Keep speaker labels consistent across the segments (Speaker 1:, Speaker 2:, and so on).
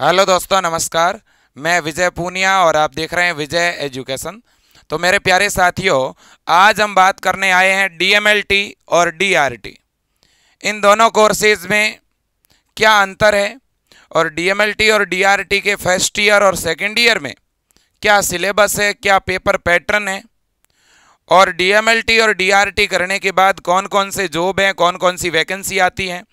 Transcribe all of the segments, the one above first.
Speaker 1: hello दोस्तों नमस्कार मैं विजय पूनिया और आप देख रहे हैं विजय एजुकेशन तो मेरे प्यारे साथियों आज हम बात करने आए हैं डीएमएलटी और डीआरटी इन दोनों कोर्सेज में क्या अंतर है और डीएमएलटी और डीआरटी के फर्स्ट ईयर और सेकेंड ईयर में क्या सिलेबस है क्या पेपर पैटर्न है और डीएमएलटी और डीआरटी करने के बाद कौन कौन से जॉब हैं कौन कौन सी वैकेंसी आती हैं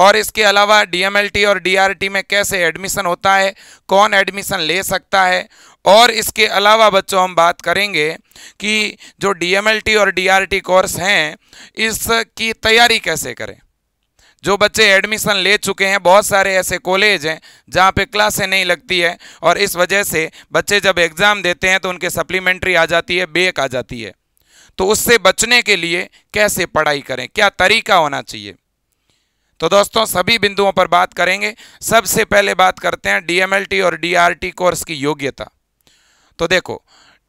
Speaker 1: और इसके अलावा डीएमएलटी और डीआरटी में कैसे एडमिशन होता है कौन एडमिशन ले सकता है और इसके अलावा बच्चों हम बात करेंगे कि जो डीएमएलटी और डीआरटी कोर्स हैं इसकी तैयारी कैसे करें जो बच्चे एडमिशन ले चुके हैं बहुत सारे ऐसे कॉलेज हैं जहाँ पे क्लासें नहीं लगती है और इस वजह से बच्चे जब एग्ज़ाम देते हैं तो उनके सप्लीमेंट्री आ जाती है बेक आ जाती है तो उससे बचने के लिए कैसे पढ़ाई करें क्या तरीका होना चाहिए तो दोस्तों सभी बिंदुओं पर बात करेंगे सबसे पहले बात करते हैं डीएमएलटी और डीआरटी कोर्स की योग्यता तो देखो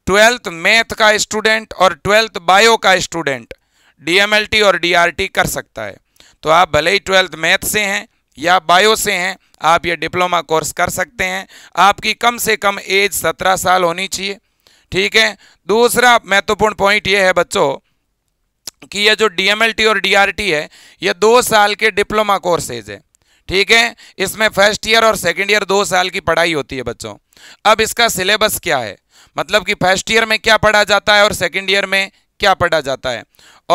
Speaker 1: ट्वेल्थ मैथ का स्टूडेंट और ट्वेल्थ बायो का स्टूडेंट डीएमएलटी और डीआरटी कर सकता है तो आप भले ही ट्वेल्थ मैथ से हैं या बायो से हैं आप ये डिप्लोमा कोर्स कर सकते हैं आपकी कम से कम एज सत्रह साल होनी चाहिए ठीक है दूसरा महत्वपूर्ण पॉइंट ये है बच्चों कि ये जो डीएमएलटी और डीआरटी है ये दो साल के डिप्लोमा कोर्सेज है ठीक है इसमें फर्स्ट ईयर और सेकंड ईयर दो साल की पढ़ाई होती है बच्चों अब इसका सिलेबस क्या है मतलब कि फर्स्ट ईयर में क्या पढ़ा जाता है और सेकंड ईयर में क्या पढ़ा जाता है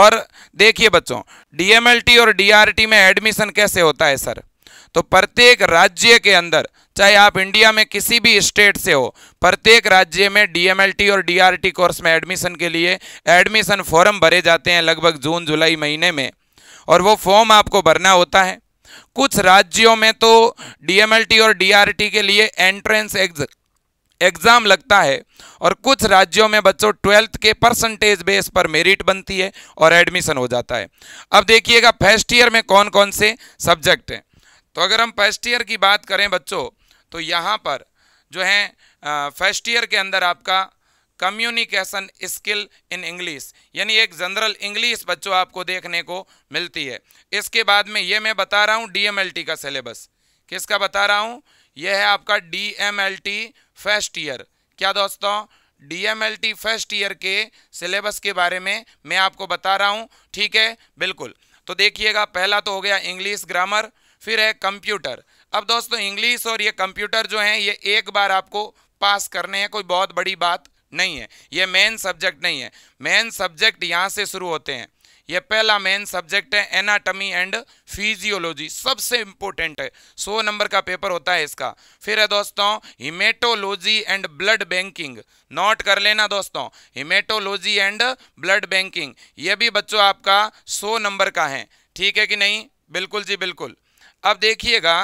Speaker 1: और देखिए बच्चों डीएमएलटी और डीआरटी में एडमिशन कैसे होता है सर तो प्रत्येक राज्य के अंदर चाहे आप इंडिया में किसी भी स्टेट से हो प्रत्येक राज्य में डीएमएलटी और डीआरटी कोर्स में एडमिशन के लिए एडमिशन फॉर्म भरे जाते हैं लगभग जून जुलाई महीने में और वो फॉर्म आपको भरना होता है कुछ राज्यों में तो डीएमएलटी और डीआरटी के लिए एंट्रेंस एग्ज़ाम लगता है और कुछ राज्यों में बच्चों ट्वेल्थ के परसेंटेज बेस पर मेरिट बनती है और एडमिशन हो जाता है अब देखिएगा फर्स्ट ईयर में कौन कौन से सब्जेक्ट हैं तो अगर हम फर्स्ट ईयर की बात करें बच्चों तो यहाँ पर जो है फर्स्ट ईयर के अंदर आपका कम्युनिकेशन स्किल इन इंग्लिश यानी एक जनरल इंग्लिश बच्चों आपको देखने को मिलती है इसके बाद में ये मैं बता रहा हूँ डी का सिलेबस किसका बता रहा हूँ यह है आपका टी फर्स्ट ईयर क्या दोस्तों टी फर्स्ट ईयर के सिलेबस के बारे में मैं आपको बता रहा हूँ ठीक है बिल्कुल तो देखिएगा पहला तो हो गया इंग्लिश ग्रामर फिर है कंप्यूटर अब दोस्तों इंग्लिश और ये कंप्यूटर जो है ये एक बार आपको पास करने हैं कोई बहुत बड़ी बात नहीं है ये मेन सब्जेक्ट नहीं है मेन सब्जेक्ट यहाँ से शुरू होते हैं ये पहला मेन सब्जेक्ट है एनाटॉमी एंड फिजियोलॉजी सबसे इंपॉर्टेंट है सौ नंबर का पेपर होता है इसका फिर है दोस्तों hematology and blood banking note कर लेना दोस्तों हिमेटोलॉजी एंड ब्लड बैंकिंग ये भी बच्चों आपका सौ नंबर का है ठीक है कि नहीं बिल्कुल जी बिल्कुल अब देखिएगा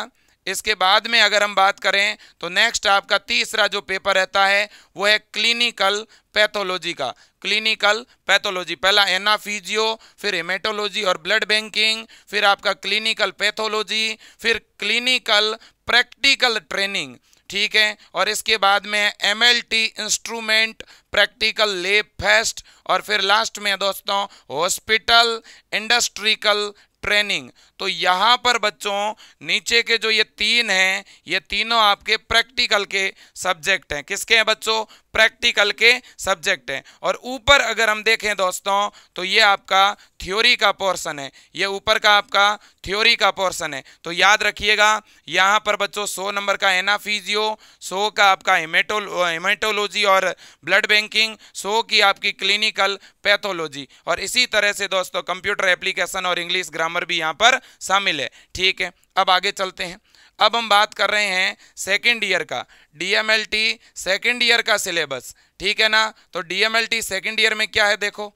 Speaker 1: इसके बाद में अगर हम बात करें तो नेक्स्ट आपका तीसरा जो पेपर रहता है वो है क्लिनिकल पैथोलॉजी का क्लिनिकल पैथोलॉजी पहला एनाफिजियो फिर हेमेटोलॉजी और ब्लड बैंकिंग फिर आपका क्लिनिकल पैथोलॉजी फिर क्लिनिकल प्रैक्टिकल ट्रेनिंग ठीक है और इसके बाद में M L T instrument practical lab fest और फिर लास्ट में दोस्तों हॉस्पिटल इंडस्ट्रिकल ट्रेनिंग तो यहाँ पर बच्चों नीचे के जो ये तीन हैं ये तीनों आपके प्रैक्टिकल के सब्जेक्ट हैं किसके हैं बच्चों प्रैक्टिकल के सब्जेक्ट हैं और ऊपर अगर हम देखें दोस्तों तो ये आपका थ्योरी का पोर्सन है ये ऊपर का आपका थ्योरी का पोर्सन है तो याद रखिएगा यहाँ पर बच्चों सौ नंबर का एनाफिजियो सौ का आपका हेमेटोल हेमेटोलॉजी और ब्लड बैंकिंग सौ की आपकी क्लिनिकल पैथोलॉजी और इसी तरह से दोस्तों कंप्यूटर एप्लीकेशन और इंग्लिश ग्रामर भी यहाँ पर शामिल है ठीक है अब आगे चलते हैं अब हम बात कर रहे हैं सेकेंड ईयर का डीएमएलटी सेकेंड ईयर का सिलेबस ठीक है ना तो डीएमएलटी सेकेंड ईयर में क्या है देखो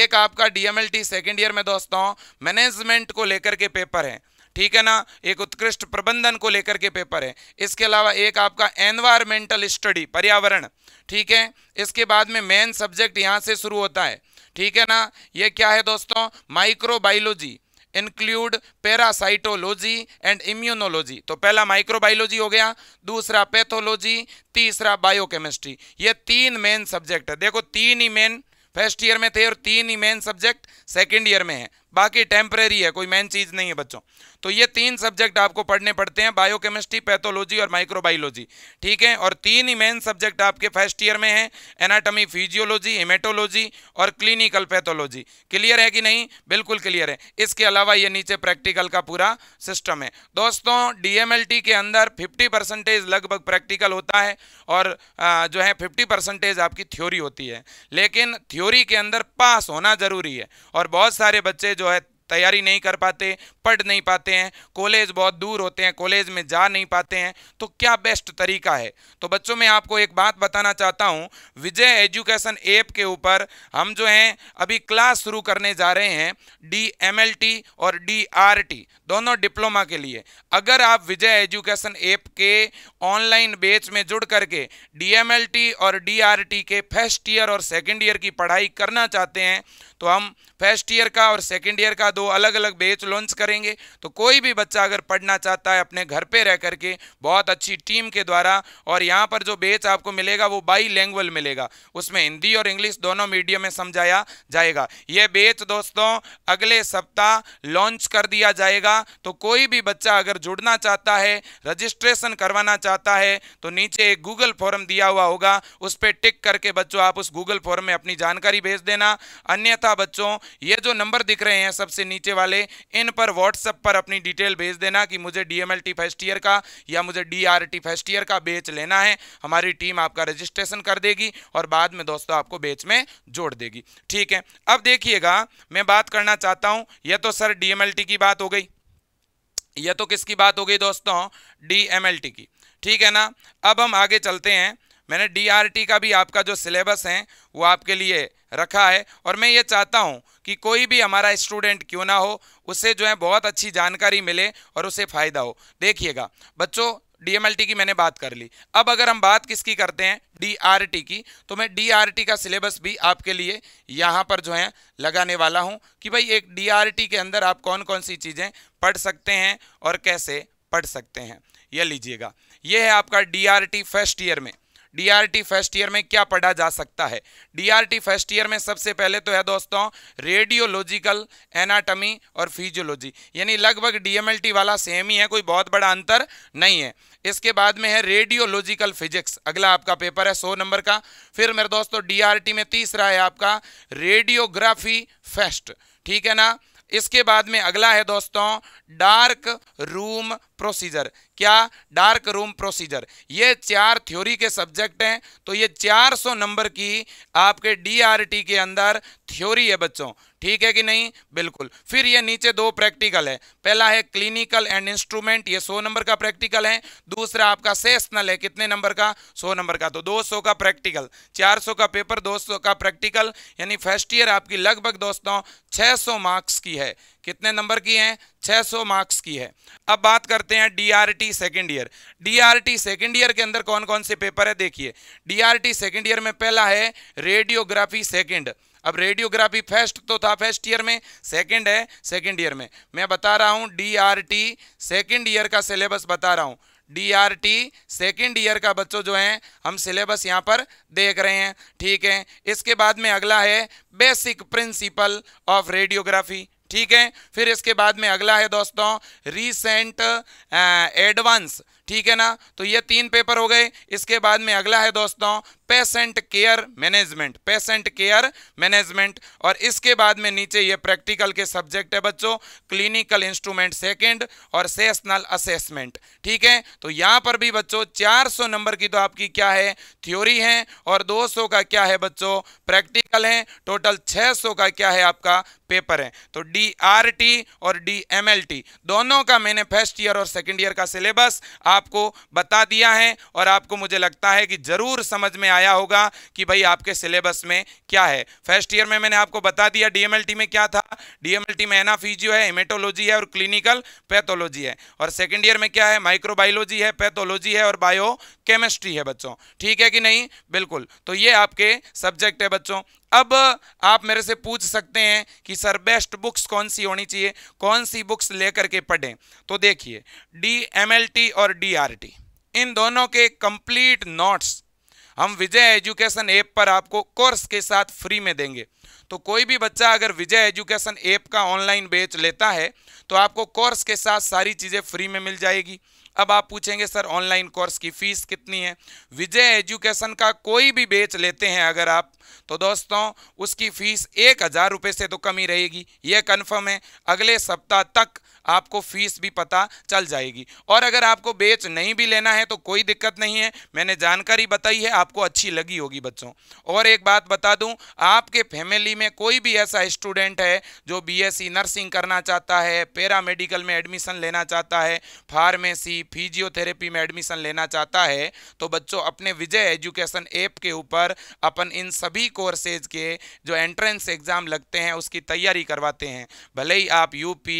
Speaker 1: एक आपका डीएमएलटी सेकेंड ईयर में दोस्तों मैनेजमेंट को लेकर के पेपर है ठीक है ना एक उत्कृष्ट प्रबंधन को लेकर के पेपर है इसके अलावा एक आपका एनवायरमेंटल स्टडी पर्यावरण ठीक है इसके बाद में मेन सब्जेक्ट यहाँ से शुरू होता है ठीक है ना ये क्या है दोस्तों microbiology include parasitology and immunology तो पहला माइक्रोबायोलॉजी हो गया दूसरा पैथोलॉजी तीसरा बायोकेमिस्ट्री ये तीन मेन सब्जेक्ट है देखो तीन ही मेन फर्स्ट ईयर में थे और तीन ही मेन सब्जेक्ट सेकेंड ईयर में है बाकी टेम्परेरी है कोई मेन चीज़ नहीं है बच्चों तो ये तीन सब्जेक्ट आपको पढ़ने पड़ते हैं बायोकेमिस्ट्री पैथोलॉजी और माइक्रोबायोलॉजी ठीक है और तीन ही मेन सब्जेक्ट आपके फर्स्ट ईयर में हैं एनाटॉमी फिजियोलॉजी हेमेटोलॉजी और क्लिनिकल पैथोलॉजी क्लियर है कि नहीं बिल्कुल क्लियर है इसके अलावा ये नीचे प्रैक्टिकल का पूरा सिस्टम है दोस्तों डीएमएलटी के अंदर फिफ्टी परसेंटेज लगभग प्रैक्टिकल होता है और जो है फिफ्टी परसेंटेज आपकी थ्योरी होती है लेकिन थ्योरी के अंदर पास होना ज़रूरी है और बहुत सारे बच्चे जो है तैयारी नहीं कर पाते पढ़ नहीं पाते हैं कॉलेज बहुत दूर होते हैं कॉलेज में जा नहीं पाते हैं तो क्या बेस्ट तरीका है तो बच्चों मैं आपको एक बात बताना चाहता हूँ विजय एजुकेशन ऐप के ऊपर हम जो हैं अभी क्लास शुरू करने जा रहे हैं डी और डी दोनों डिप्लोमा के लिए अगर आप विजय एजुकेशन ऐप के ऑनलाइन बेच में जुड़ करके डी और डी के फर्स्ट ईयर और सेकेंड ईयर की पढ़ाई करना चाहते हैं तो हम फर्स्ट ईयर का और सेकेंड ईयर का दो अलग अलग बेच लॉन्च करेंगे तो कोई भी बच्चा अगर पढ़ना चाहता है अपने घर पे रह करके बहुत अच्छी टीम के द्वारा और यहाँ पर जो बेच आपको मिलेगा वो बाई लैंग्वेज मिलेगा उसमें हिंदी और इंग्लिश दोनों मीडियम में समझाया जाएगा यह बेच दोस्तों अगले सप्ताह लॉन्च कर दिया जाएगा तो कोई भी बच्चा अगर जुड़ना चाहता है रजिस्ट्रेशन करवाना चाहता है तो नीचे एक गूगल फॉर्म दिया हुआ होगा उस पर टिक करके बच्चों आप उस गूगल फॉर्म में अपनी जानकारी भेज देना अन्यथा बच्चों ये जो नंबर दिख रहे हैं सबसे नीचे वाले इन पर व्हाट्सएप पर अपनी डिटेल भेज देना कि मुझे डीएमएलटी फर्स्ट ईयर का या मुझे डीआरटी फर्स्ट ईयर का बेच लेना है हमारी टीम आपका रजिस्ट्रेशन कर देगी और बाद में दोस्तों आपको बेच में जोड़ देगी ठीक है अब देखिएगा मैं बात करना चाहता हूँ यह तो सर डी की बात हो गई यह तो किसकी बात हो गई दोस्तों डी की ठीक है ना अब हम आगे चलते हैं मैंने डी का भी आपका जो सिलेबस है वो आपके लिए रखा है और मैं ये चाहता हूँ कि कोई भी हमारा स्टूडेंट क्यों ना हो उससे जो है बहुत अच्छी जानकारी मिले और उसे फ़ायदा हो देखिएगा बच्चों डीएमएलटी की मैंने बात कर ली अब अगर हम बात किसकी करते हैं डीआरटी की तो मैं डीआरटी का सिलेबस भी आपके लिए यहाँ पर जो है लगाने वाला हूँ कि भाई एक डीआरटी के अंदर आप कौन कौन सी चीज़ें पढ़ सकते हैं और कैसे पढ़ सकते हैं यह लीजिएगा ये है आपका डीआरटी फर्स्ट ईयर में डीआरटी फर्स्ट ईयर में क्या पढ़ा जा सकता है डीआरटी फर्स्ट ईयर में सबसे पहले तो है दोस्तों रेडियोलॉजिकल एनाटॉमी और फिजियोलॉजी यानी लगभग डीएमएलटी वाला सेम ही है कोई बहुत बड़ा अंतर नहीं है इसके बाद में है रेडियोलॉजिकल फिजिक्स अगला आपका पेपर है सौ नंबर का फिर मेरे दोस्तों डीआरटी में तीसरा है आपका रेडियोग्राफी फेस्ट ठीक है ना इसके बाद में अगला है दोस्तों डार्क रूम प्रोसीजर क्या डार्क रूम प्रोसीजर ये चार थ्योरी के सब्जेक्ट हैं तो ये 400 नंबर की आपके डीआरटी के अंदर थ्योरी है बच्चों ठीक है कि नहीं बिल्कुल फिर ये नीचे दो प्रैक्टिकल है पहला है क्लिनिकल एंड इंस्ट्रूमेंट ये 100 नंबर का प्रैक्टिकल है दूसरा आपका सेशनल है कितने नंबर का 100 नंबर का तो 200 का प्रैक्टिकल 400 का पेपर 200 का प्रैक्टिकल यानी फर्स्ट ईयर आपकी लगभग दोस्तों 600 मार्क्स की है कितने नंबर की हैं 600 मार्क्स की है अब बात करते हैं D R T second year D R T second year के अंदर कौन कौन से पेपर है देखिए D R T second year में पहला है रेडियोग्राफी सेकेंड अब रेडियोग्राफी फर्स्ट तो था फर्स्ट ईयर में सेकेंड है सेकेंड ईयर में मैं बता रहा हूँ टी सेकेंड ईयर का सिलेबस बता रहा हूँ टी सेकेंड ईयर का बच्चों जो हैं हम सिलेबस यहाँ पर देख रहे हैं ठीक है इसके बाद में अगला है बेसिक प्रिंसिपल ऑफ रेडियोग्राफी ठीक है फिर इसके बाद में अगला है दोस्तों रिसेंट एडवांस uh, ठीक है ना तो ये तीन पेपर हो गए इसके बाद में अगला है दोस्तों patient care management patient care management और इसके बाद में नीचे ये प्रैक्टिकल के सब्जेक्ट है बच्चों क्लिनिकल इंस्ट्रूमेंट सेकेंड और सेशनल असेसमेंट ठीक है तो यहाँ पर भी बच्चों 400 नंबर की तो आपकी क्या है थ्योरी है और 200 का क्या है बच्चों प्रैक्टिकल है टोटल 600 का क्या है आपका पेपर है तो डी आर टी और डी एम एल टी दोनों का मैंने फर्स्ट ईयर और सेकेंड ईयर का सिलेबस आपको बता दिया है और आपको मुझे लगता है कि जरूर समझ में आ आया होगा कि भाई आपके सिलेबस में क्या है फर्स्ट ईयर में मैंने आपको बता दिया डीएमएलटी में क्या था डीएमएलटी में एनाफिजियो है हेमेटोलॉजी है और क्लिनिकल पैथोलॉजी है और सेकेंड ईयर में क्या है माइक्रोबायोलॉजी है पैथोलॉजी है और बायो केमिस्ट्री है बच्चों ठीक है कि नहीं बिल्कुल तो ये आपके सब्जेक्ट है बच्चों अब आप मेरे से पूछ सकते हैं कि सर बेस्ट बुक्स कौन सी होनी चाहिए कौन सी बुक्स लेकर के पढ़ें तो देखिए डी एम एल टी और डी आर टी इन दोनों के कंप्लीट नोट्स हम विजय एजुकेशन ऐप पर आपको कोर्स के साथ फ्री में देंगे तो कोई भी बच्चा अगर विजय एजुकेशन ऐप का ऑनलाइन बेच लेता है तो आपको कोर्स के साथ सारी चीज़ें फ्री में मिल जाएगी अब आप पूछेंगे सर ऑनलाइन कोर्स की फ़ीस कितनी है विजय एजुकेशन का कोई भी बेच लेते हैं अगर आप तो दोस्तों उसकी फ़ीस एक हज़ार रुपये से तो कमी रहेगी यह कन्फर्म है अगले सप्ताह तक आपको फीस भी पता चल जाएगी और अगर आपको बेच नहीं भी लेना है तो कोई दिक्कत नहीं है मैंने जानकारी बताई है आपको अच्छी लगी होगी बच्चों और एक बात बता दूं आपके फैमिली में कोई भी ऐसा स्टूडेंट है जो बीएससी नर्सिंग करना चाहता है पैरामेडिकल में एडमिशन लेना चाहता है फार्मेसी फिजियोथेरेपी में एडमिशन लेना चाहता है तो बच्चों अपने विजय एजुकेशन ऐप के ऊपर अपन इन सभी कोर्सेज के जो एंट्रेंस एग्ज़ाम लगते हैं उसकी तैयारी करवाते हैं भले ही आप यूपी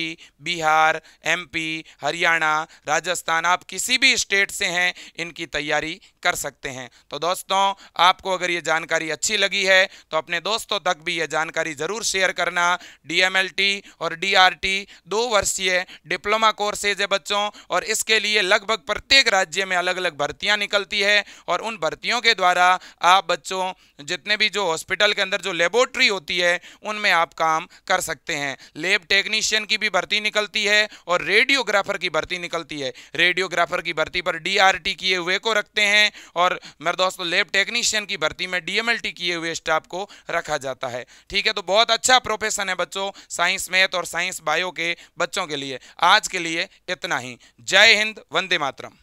Speaker 1: बिहार एमपी हरियाणा राजस्थान आप किसी भी स्टेट से हैं इनकी तैयारी कर सकते हैं तो दोस्तों आपको अगर ये जानकारी अच्छी लगी है तो अपने दोस्तों तक भी यह जानकारी ज़रूर शेयर करना डीएमएलटी और डीआरटी दो वर्षीय डिप्लोमा कोर्सेज है बच्चों और इसके लिए लिए लगभग प्रत्येक राज्य में अलग अलग भर्तियां निकलती है और उन भर्तियों के द्वारा आप बच्चों जितने भी जो हॉस्पिटल के अंदर जो लेबोरेटरी होती है उनमें आप काम कर सकते हैं लेब टेक्नीशियन की भी भर्ती निकलती है और रेडियोग्राफर की भर्ती निकलती है रेडियोग्राफर की भर्ती पर डीआरटी किए हुए को रखते हैं और मेरे दोस्तों लेब टेक्नीशियन की भर्ती में डी किए हुए स्टाफ को रखा जाता है ठीक है तो बहुत अच्छा प्रोफेशन है बच्चों साइंस मैथ और साइंस बायो के बच्चों के लिए आज के लिए इतना ही जय हिंद वंदे मातरम